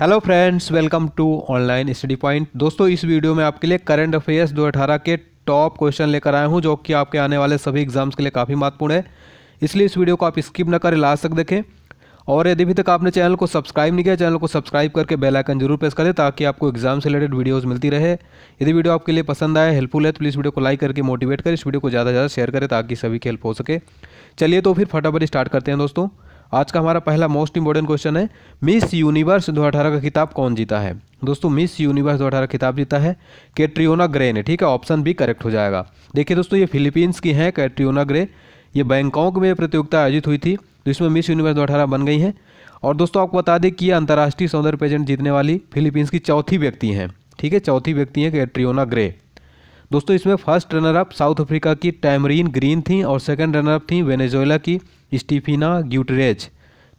hello friends welcome to online study point दोस्तों इस video में आपके लिए करंट अफेयर्स 2018 के टॉप क्वेश्चन लेकर आया हूं जो कि आपके आने वाले सभी एग्जाम्स के लिए काफ़ी महत्वपूर्ण है इसलिए इस वीडियो को आप स्किप ना करें लास्ट तक देखें और यदि भी तक आपने चैनल को सब्सक्राइब नहीं किया चैनल को सब्सक्राइब करके बेलाइकन जरूर प्रेस करें ताकि आपको एग्जाम से रिलेटेड वीडियोज़ मिलती रहे यदि वीडियो आपके लिए पसंद आए हेल्पफुल है तो प्लीज़ वीडियो को लाइक करके मोटिवेट करें इस वीडियो को ज़्यादा से ज़्यादा शेयर करें ताकि सभी की हेल्प हो सके चलिए तो फिर फटाफट स्टार्ट करते हैं दोस्तों आज का हमारा पहला मोस्ट इंपॉर्टेंट क्वेश्चन है मिस यूनिवर्स दो का खिताब कौन जीता है दोस्तों मिस यूनिवर्स दो का खिताब जीता है कैट्रियोना ग्रे ने ठीक है ऑप्शन बी करेक्ट हो जाएगा देखिए दोस्तों ये फिलीपींस की हैं कैट्रियोना ग्रे ये बैंकॉक में प्रतियोगिता आयोजित हुई थी तो इसमें मिस यूनिवर्स दो बन गई हैं और दोस्तों आपको बता दें कि ये अंतर्राष्ट्रीय सौंदर्य पेजेंट जीतने वाली फिलीपींस की चौथी व्यक्ति हैं ठीक है चौथी व्यक्ति हैं कैट्रियोना ग्रे दोस्तों इसमें first runner up South Africa की टैमरीन ग्रीन थी और सेकंड रनर अप थी वेनेजुएला की स्टीफिना ग्यूटरेज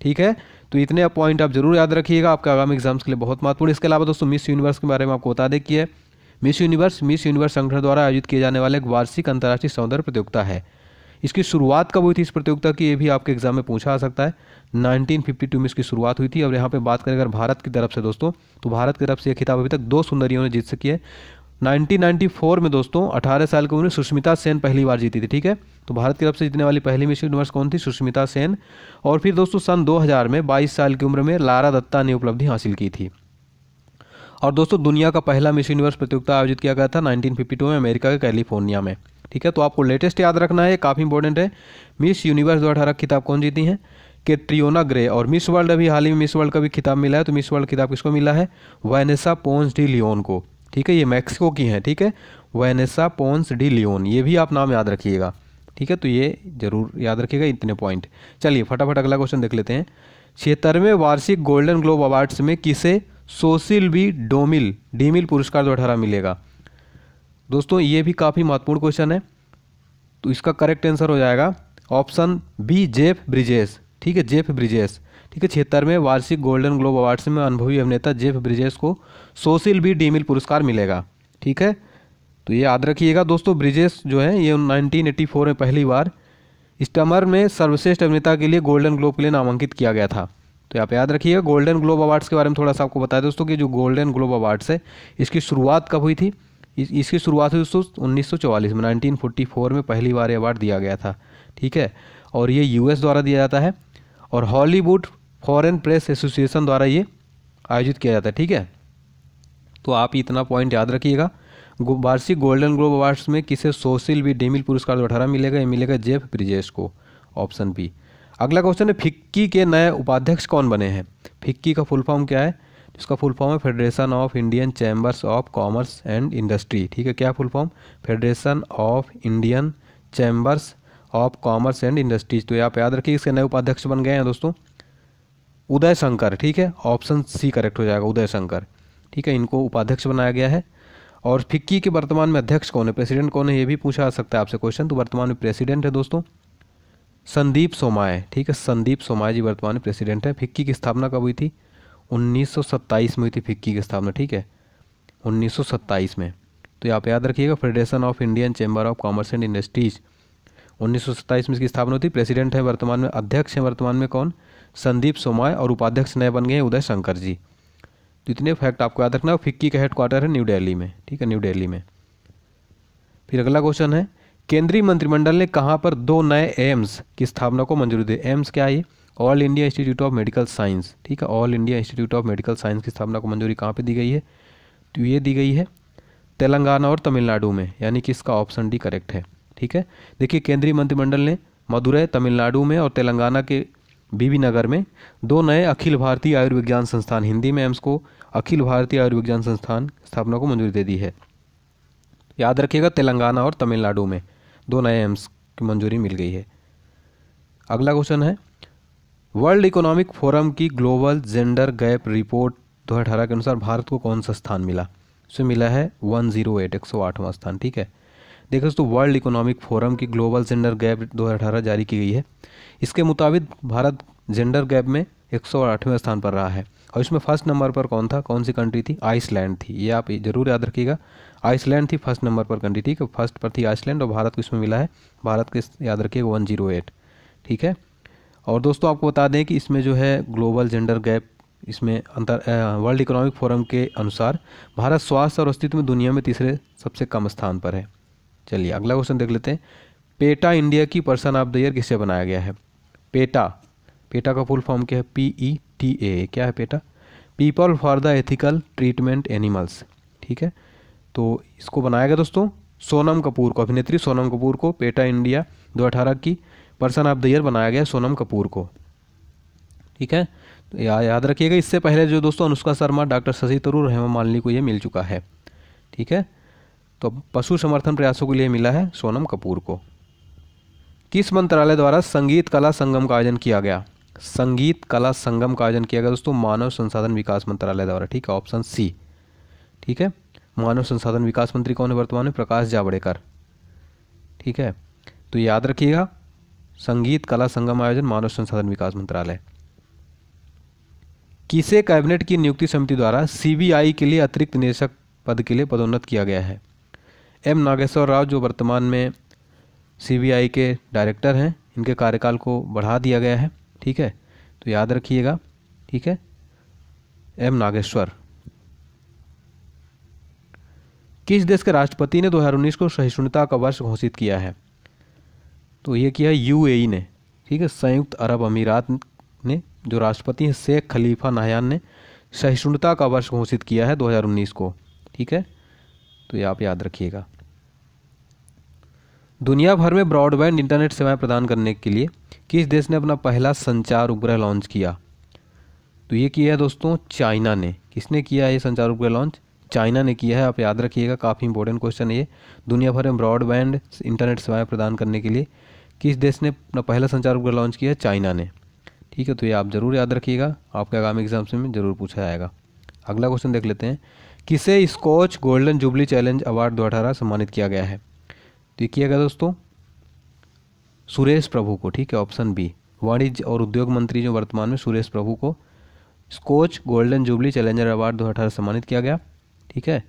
ठीक है तो इतने पॉइंट आप जरूर याद रखिएगा आपके आगामी एग्जाम्स के लिए बहुत महत्वपूर्ण इसके अलावा दोस्तों मिस यूनिवर्स के बारे में आपको बता दें कि है मिस यूनिवर्स मिस यूनिवर्स संगठन द्वारा आयोजित किए जाने वाले एक वार्षिक अंतर्राष्ट्रीय सौंदर्य प्रतियोगिता है इसकी शुरुआत कब हुई थी इस प्रतियोगिता की ये भी आपके एग्जाम में पूछा आ सकता है 1952 में इसकी शुरुआत हुई थी और यहाँ पे बात करें अगर भारत की तरफ से दोस्तों तो भारत की तरफ से यह खिताब अभी तक दो सुंदरियों ने जीत सकी है 1994 में दोस्तों 18 साल की उम्र में सुष्मिता सेन पहली बार जीती थी ठीक है तो भारत की तरफ से जीतने वाली पहली मिस यूनिवर्स कौन थी सुष्मिता सेन और फिर दोस्तों सन 2000 में 22 साल की उम्र में लारा दत्ता ने उपलब्धि हासिल की थी और दोस्तों दुनिया का पहला मिस यूनिवर्स प्रतियोगिता आयोजित किया गया था नाइनटीन में अमेरिका के कैलिफोर्निया में ठीक है तो आपको लेटेस्ट याद रखना है काफ़ी इंपॉर्टेंट है मिस यूनिवर्स दो अठारह खिताब कौन जीती हैं ट्रियोना ग्रे और मिस वर्ल्ड अभी हाल ही में मिस वर्ल्ड का भी खिताब मिला है तो मिस वर्ल्ड खिताब किसको मिला है वैनेसा पोन्स डी लियोन को ठीक है ये मैक्सिको की हैं ठीक है वेनेसा पोन्स डी लियोन ये भी आप नाम याद रखिएगा ठीक है तो ये जरूर याद रखिएगा इतने पॉइंट चलिए फटाफट अगला क्वेश्चन देख लेते हैं छिहत्तरवें वार्षिक गोल्डन ग्लोब अवार्ड्स में किसे सोसिल बी डोमिल डीमिल पुरस्कार दो मिलेगा दोस्तों ये भी काफ़ी महत्वपूर्ण क्वेश्चन है तो इसका करेक्ट आंसर हो जाएगा ऑप्शन बी जेफ ब्रिजेस ठीक है जेफ ब्रिजेस ठीक है छिहत्तरवें वार्षिक गोल्डन ग्लोब अवार्ड्स में अनुभवी अभिनेता जेफ ब्रिजेस को सोशियल बी डीमिल पुरस्कार मिलेगा ठीक है तो ये याद रखिएगा दोस्तों ब्रिजेस जो है ये 1984 में पहली बार स्टमर में सर्वश्रेष्ठ अभिनेता के लिए गोल्डन ग्लोब के लिए नामांकित किया गया था तो आप याद रखिएगा गोल्डन ग्लोब अवार्ड्स के बारे में थोड़ा सा आपको बताया दोस्तों कि जो गोल्डन ग्लोब अवार्ड्स है इसकी शुरुआत कब हुई थी इस, इसकी शुरुआत हुई दोस्तों उन्नीस में 1944 में पहली बार ये अवार्ड दिया गया था ठीक है और ये यूएस द्वारा दिया जाता है और हॉलीवुड फॉरेन प्रेस एसोसिएशन द्वारा ये आयोजित किया जाता है ठीक है तो आप इतना पॉइंट याद रखिएगा वार्षिक गोल्डन ग्लोब अवार्ड्स में किसे सोशल भी डेमिल पुरस्कार दो अठारह मिलेगा ये मिलेगा जेफ ब्रिजेश को ऑप्शन बी अगला क्वेश्चन है फिक्की के नए उपाध्यक्ष कौन बने हैं फिक्की का फुल फॉर्म क्या है इसका फुल फॉर्म है federation of Indian chambers of commerce and industry ठीक है क्या full form federation of Indian chambers of commerce and industries तो आप याद रखिए इसके नए उपाध्यक्ष बन गए हैं दोस्तों उदय शंकर ठीक है ऑप्शन सी करेक्ट हो जाएगा उदय शंकर ठीक है इनको उपाध्यक्ष बनाया गया है और फिक्की के वर्तमान में अध्यक्ष कौन है प्रेसिडेंट कौन है ये भी पूछा जा सकता है आपसे क्वेश्चन तो वर्तमान में प्रेसिडेंट है दोस्तों संदीप सोमाए ठीक है संदीप सोमाए जी वर्तमान में प्रेसिडेंट हैं फिक्की की स्थापना कब हुई थी 1927 में हुई थी फिक्की की स्थापना ठीक है 1927 में तो आप याद रखिएगा federation of Indian chamber of commerce and industries उन्नीस में इसकी स्थापना होती प्रेसिडेंट है वर्तमान में अध्यक्ष हैं वर्तमान में कौन संदीप सोमाय और उपाध्यक्ष नए बन गए हैं उदय शंकर जी तो इतने फैक्ट आपको याद रखना फिक्की का हेडक्वार्टर है न्यू दिल्ली में ठीक है न्यू दिल्ली में फिर अगला क्वेश्चन है केंद्रीय मंत्रिमंडल ने कहाँ पर दो नए एम्स की स्थापना को मंजूरी दी एम्स क्या है All India Institute of Medical Science ठीक है All India Institute of Medical Science की स्थापना को मंजूरी कहाँ पर दी गई है तो ये दी गई है तेलंगाना और तमिलनाडु में यानी कि इसका ऑप्शन डी करेक्ट है ठीक है देखिए केंद्रीय मंत्रिमंडल ने मदुरै तमिलनाडु में और तेलंगाना के बीबी नगर में दो नए अखिल भारतीय आयुर्विज्ञान संस्थान हिंदी में एम्स को अखिल भारतीय आयुर्विज्ञान संस्थान स्थापना को मंजूरी दे दी है याद रखिएगा तेलंगाना और तमिलनाडु में दो नए एम्स की मंजूरी मिल गई है अगला क्वेश्चन है वर्ल्ड इकोनॉमिक फोरम की ग्लोबल जेंडर गैप रिपोर्ट दो के अनुसार भारत को कौन सा स्थान मिला इसमें मिला है 108 108वां स्थान ठीक है देखो दोस्तों वर्ल्ड इकोनॉमिक फोरम की ग्लोबल जेंडर गैप 2018 जारी की गई है इसके मुताबिक भारत जेंडर गैप में एक स्थान पर रहा है और इसमें फर्स्ट नंबर पर कौन था कौन सी कंट्री थी आइसलैंड थी ये आप जरूर याद रखिएगा आइसलैंड थी फर्स्ट नंबर पर कंट्री थी फर्स्ट पर थी आइसलैंड और भारत को इसमें मिला है भारत के याद रखिएगा वन जीरो एट ठीक है और दोस्तों आपको बता दें कि इसमें जो है ग्लोबल जेंडर गैप इसमें अंतर वर्ल्ड इकोनॉमिक फोरम के अनुसार भारत स्वास्थ्य और अस्तित्व में दुनिया में तीसरे सबसे कम स्थान पर है चलिए अगला क्वेश्चन देख लेते हैं पेटा इंडिया की पर्सन ऑफ द ईयर किसे बनाया गया है पेटा पेटा का फुल फॉर्म क्या है पी ई टी ए क्या है PETA people for the ethical treatment animals ठीक है तो इसको बनाया गया दोस्तों सोनम कपूर को अभिनेत्री सोनम कपूर को पेटा इंडिया दो की पर्सन ऑफ द ईयर बनाया गया सोनम कपूर को ठीक है तो या, याद रखिएगा इससे पहले जो दोस्तों अनुष्का शर्मा डॉक्टर शशि तरूर हेमा मालिनी को ये मिल चुका है ठीक है तो पशु समर्थन प्रयासों के लिए मिला है सोनम कपूर को किस मंत्रालय द्वारा संगीत कला संगम का आयोजन किया गया संगीत कला संगम का आयोजन किया गया दोस्तों मानव संसाधन विकास मंत्रालय द्वारा ठीक है ऑप्शन सी ठीक है मानव संसाधन विकास मंत्री कौन है वर्तमान में प्रकाश जावड़ेकर ठीक है तो याद रखिएगा संगीत कला संगम आयोजन मानव संसाधन विकास मंत्रालय किसे कैबिनेट की नियुक्ति समिति द्वारा सीबीआई के लिए अतिरिक्त निदेशक पद के लिए पदोन्नत किया गया है एम नागेश्वर राव जो वर्तमान में सीबीआई के डायरेक्टर हैं इनके कार्यकाल को बढ़ा दिया गया है ठीक है तो याद रखिएगा ठीक है एम नागेश्वर किस देश के राष्ट्रपति ने 2019 को सहिष्णुता का वर्ष घोषित किया है तो ये किया यूएई ने ठीक है संयुक्त अरब अमीरात ने जो राष्ट्रपति हैं शेख खलीफा नाहयान ने सहिष्णुता का वर्ष घोषित किया है 2019 को ठीक है तो ये आप याद रखिएगा दुनिया भर में ब्रॉडबैंड इंटरनेट सेवाएं प्रदान करने के लिए किस देश ने अपना पहला संचार उपग्रह लॉन्च किया तो ये किया है दोस्तों चाइना ने किसने किया है ये संचार उपग्रह लॉन्च चाइना ने किया है आप याद रखिएगा काफ़ी इंपॉर्टेंट क्वेश्चन है ये दुनिया भर में ब्रॉडबैंड इंटरनेट सेवाएं प्रदान करने के लिए किस देश ने अपना पहला संचार उपग्रह लॉन्च किया चाइना ने ठीक है तो ये आप ज़रूर याद रखिएगा आपके आगामी एग्जाम्स में ज़रूर पूछा जाएगा अगला क्वेश्चन देख लेते हैं किसे Skoch golden jubilee challenge award दो अठारह सम्मानित किया गया है तो ये किया गया दोस्तों सुरेश प्रभु को ठीक है ऑप्शन बी वाणिज्य और उद्योग मंत्री जो वर्तमान में सुरेश प्रभु को Skoch golden jubilee challenger award दो सम्मानित किया गया ठीक है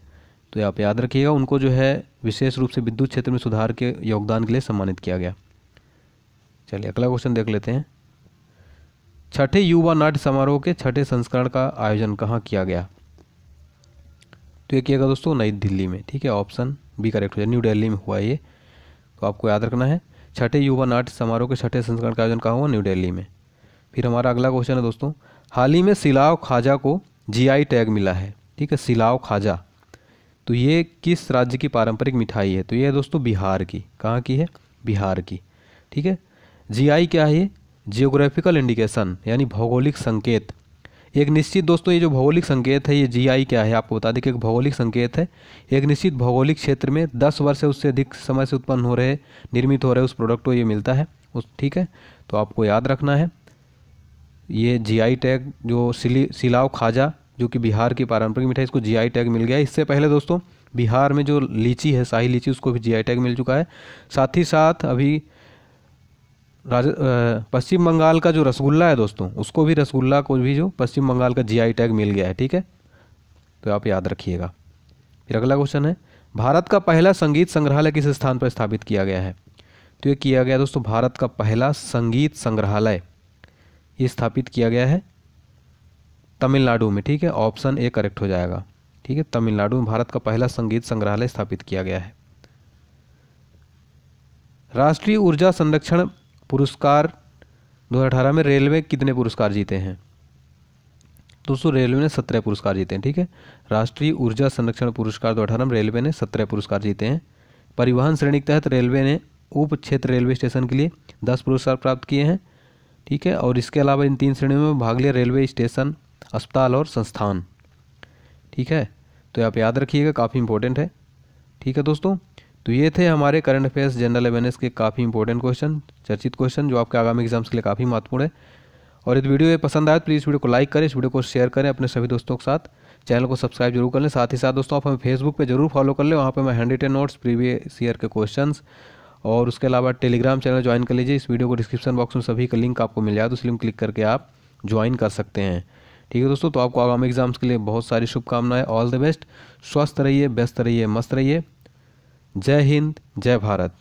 तो आप याद रखिएगा उनको जो है विशेष रूप से विद्युत क्षेत्र में सुधार के योगदान के लिए सम्मानित किया गया चलिए अगला क्वेश्चन देख लेते हैं छठे युवा नाट्य समारोह के छठे संस्करण का आयोजन कहाँ किया गया तो ये किया गया दोस्तों नई दिल्ली में ठीक है ऑप्शन बी करेक्ट हो जाए न्यू दिल्ली में हुआ ये तो आपको याद रखना है छठे युवा नाट्य समारोह के छठे संस्करण का आयोजन कहाँ हुआ न्यू दिल्ली में फिर हमारा अगला क्वेश्चन है दोस्तों हाल ही में सिलाव खाजा को जीआई टैग मिला है ठीक है सिलाव खाजा तो ये किस राज्य की पारंपरिक मिठाई है तो ये है दोस्तों बिहार की कहाँ की है बिहार की ठीक है जीआई क्या है ये जियोग्राफिकल इंडिकेशन यानी भौगोलिक संकेत एक निश्चित दोस्तों ये जो भौगोलिक संकेत है ये जीआई क्या है आपको बता दें कि एक भौगोलिक संकेत है एक निश्चित भौगोलिक क्षेत्र में दस वर्ष से उससे अधिक समय से उत्पन्न हो रहे निर्मित हो रहे उस प्रोडक्ट को ये मिलता है उस ठीक है तो आपको याद रखना है ये जीआई टैग जो सिली सिलाव खाजा जो कि बिहार की पारंपरिक मिठाई इसको जीआई टैग मिल गया इससे पहले दोस्तों बिहार में जो लीची है शाही लीची उसको भी जीआई टैग मिल चुका है साथ ही साथ अभी पश्चिम बंगाल का जो रसगुल्ला है दोस्तों उसको भी रसगुल्ला को भी जो पश्चिम बंगाल का जीआई टैग मिल गया है ठीक है तो आप याद रखिएगा फिर अगला क्वेश्चन है भारत का पहला संगीत संग्रहालय किस स्थान पर स्थापित किया गया है तो ये किया गया दोस्तों भारत का पहला संगीत संग्रहालय ये स्थापित किया गया है तमिलनाडु में ठीक है ऑप्शन ए करेक्ट हो जाएगा ठीक है तमिलनाडु में भारत का पहला संगीत संग्रहालय स्थापित किया गया है राष्ट्रीय ऊर्जा संरक्षण पुरस्कार 2018 में रेलवे कितने पुरस्कार जीते हैं दोस्तों रेलवे ने सत्रह पुरस्कार जीते हैं ठीक है राष्ट्रीय ऊर्जा संरक्षण पुरस्कार दो अठारह में रेलवे ने सत्रह पुरस्कार जीते हैं परिवहन श्रेणी के तहत रेलवे ने उप क्षेत्र रेलवे स्टेशन के लिए दस पुरस्कार प्राप्त किए हैं ठीक है और इसके अलावा इन तीन श्रेणियों में भाग लिया रेलवे स्टेशन अस्पताल और संस्थान ठीक है तो आप याद रखिएगा काफ़ी इंपॉर्टेंट है ठीक है दोस्तों तो ये थे हमारे करंट अफेयर्स जनरल अवेयरनेस के काफ़ी इंपॉर्टेंट क्वेश्चन चर्चित क्वेश्चन जो आपके आगामी एग्जाम्स के लिए काफ़ी महत्वपूर्ण है और इस वीडियो ये पसंद आया तो प्लीज़ वीडियो को लाइक करें इस वीडियो को शेयर करें अपने सभी दोस्तों के साथ चैनल को सब्सक्राइब जरूर कर लें साथ ही साथ दोस्तों आप हमें फेसबुक पर जरूर फॉलो कर लें वहाँ पर मैं hand written notes previous year के क्वेश्चन और उसके अलावा टेलीग्राम चैनल ज्वाइन कर लीजिए इस वीडियो को डिस्क्रिप्शन बॉक्स में सभी का लिंक आपको मिल जाए तो उस लिंक क्लिक करके आप ज्वाइन कर सकते हैं ठीक है दोस्तों तो आपको आगामी एग्जाम्स के लिए बहुत सारी शुभकामनाएं ऑल द बेस्ट स्वस्थ रहिए व्यस्त रहिए मस्त रहिए जय हिंद जय भारत